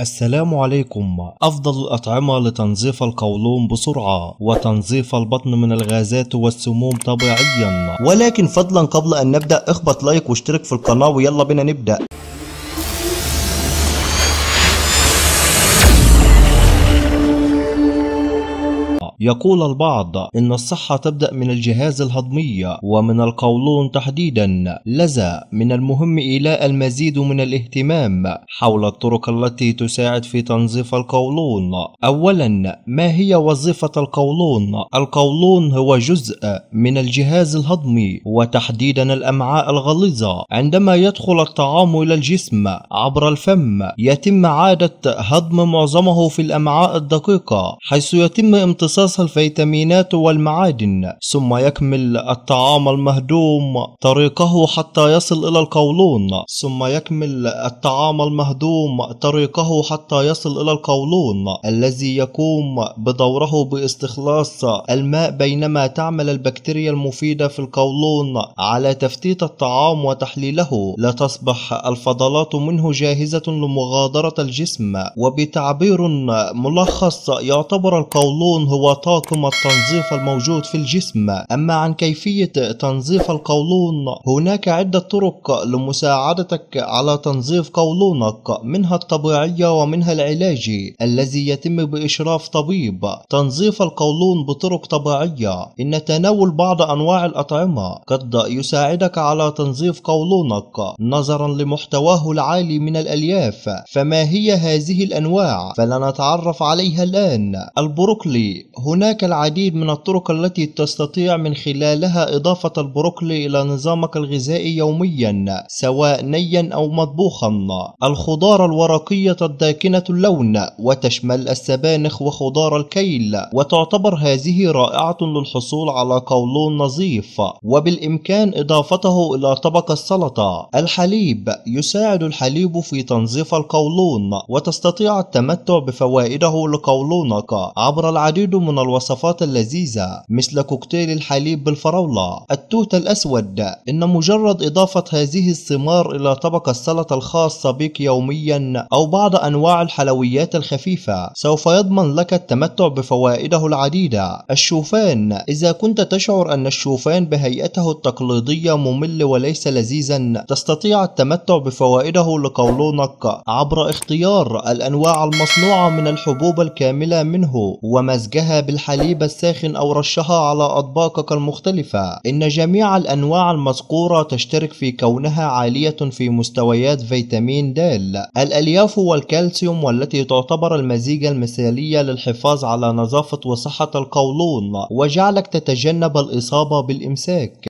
السلام عليكم أفضل الأطعمة لتنظيف القولون بسرعة وتنظيف البطن من الغازات والسموم طبيعيا ولكن فضلا قبل أن نبدأ اخبط لايك واشترك في القناة ويلا بينا نبدأ يقول البعض إن الصحة تبدأ من الجهاز الهضمي ومن القولون تحديدا لذا من المهم إيلاء المزيد من الاهتمام حول الطرق التي تساعد في تنظيف القولون أولا ما هي وظيفة القولون؟ القولون هو جزء من الجهاز الهضمي وتحديدا الأمعاء الغليظة عندما يدخل الطعام إلى الجسم عبر الفم يتم عادة هضم معظمه في الأمعاء الدقيقة حيث يتم امتصاص امتصاص الفيتامينات والمعادن ثم يكمل الطعام المهدوم طريقه حتى يصل إلى القولون ثم يكمل الطعام المهدوم طريقه حتى يصل إلى القولون الذي يقوم بدوره باستخلاص الماء بينما تعمل البكتيريا المفيدة في القولون على تفتيت الطعام وتحليله لتصبح الفضلات منه جاهزة لمغادرة الجسم وبتعبير ملخص يعتبر القولون هو والطاقم التنظيف الموجود في الجسم أما عن كيفية تنظيف القولون هناك عدة طرق لمساعدتك على تنظيف قولونك منها الطبيعية ومنها العلاجي الذي يتم بإشراف طبيب تنظيف القولون بطرق طبيعية إن تناول بعض أنواع الأطعمة قد يساعدك على تنظيف قولونك نظرا لمحتواه العالي من الألياف فما هي هذه الأنواع فلنتعرف عليها الآن البروكلي هو هناك العديد من الطرق التي تستطيع من خلالها إضافة البروكلي إلى نظامك الغذائي يوميا سواء نيا أو مطبوخا الخضار الورقية الداكنة اللون وتشمل السبانخ وخضار الكيل وتعتبر هذه رائعة للحصول على قولون نظيف وبالإمكان إضافته إلى طبق السلطة الحليب يساعد الحليب في تنظيف القولون وتستطيع التمتع بفوائده لقولونك عبر العديد من الوصفات اللذيذة مثل كوكتيل الحليب بالفراولة التوت الأسود إن مجرد إضافة هذه الثمار إلى طبق السلطة الخاصة بك يوميا أو بعض أنواع الحلويات الخفيفة سوف يضمن لك التمتع بفوائده العديدة الشوفان إذا كنت تشعر أن الشوفان بهيئته التقليدية ممل وليس لذيذا تستطيع التمتع بفوائده لقولونك عبر اختيار الأنواع المصنوعة من الحبوب الكاملة منه ومزجها بالحليب الساخن أو رشها على أطباقك المختلفة إن جميع الأنواع المذكورة تشترك في كونها عالية في مستويات فيتامين د الألياف والكالسيوم والتي تعتبر المزيج المثالية للحفاظ على نظافة وصحة القولون وجعلك تتجنب الإصابة بالإمساك